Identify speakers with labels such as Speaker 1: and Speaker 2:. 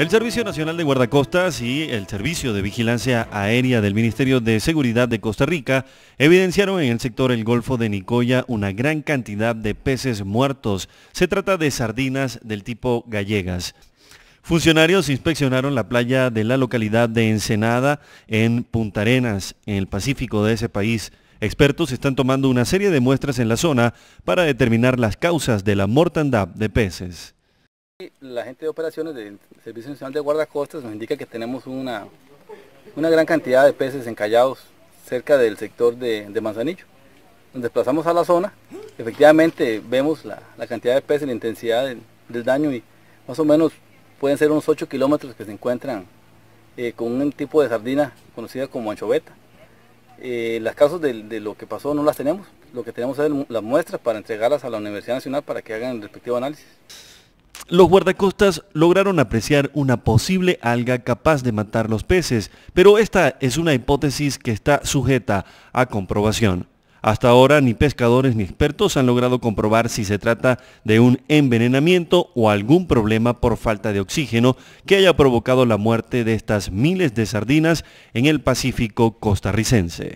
Speaker 1: El Servicio Nacional de Guardacostas y el Servicio de Vigilancia Aérea del Ministerio de Seguridad de Costa Rica evidenciaron en el sector el Golfo de Nicoya una gran cantidad de peces muertos. Se trata de sardinas del tipo gallegas. Funcionarios inspeccionaron la playa de la localidad de Ensenada en Punta Arenas, en el Pacífico de ese país. Expertos están tomando una serie de muestras en la zona para determinar las causas de la mortandad de peces.
Speaker 2: La gente de operaciones del Servicio Nacional de Guardacostas nos indica que tenemos una, gran cantidad de peces encallados cerca del sector de, Manzanillo. Nos desplazamos a la zona, efectivamente vemos la, cantidad de peces, la intensidad del, daño y más o menos pueden ser unos 8 kilómetros que se encuentran eh, con un tipo de sardina conocida como anchoveta. Eh, las casos de, lo que pasó no las tenemos, lo que tenemos son las muestras para entregarlas a la Universidad Nacional para que hagan el respectivo análisis.
Speaker 1: Los guardacostas lograron apreciar una posible alga capaz de matar los peces, pero esta es una hipótesis que está sujeta a comprobación. Hasta ahora ni pescadores ni expertos han logrado comprobar si se trata de un envenenamiento o algún problema por falta de oxígeno que haya provocado la muerte de estas miles de sardinas en el Pacífico costarricense.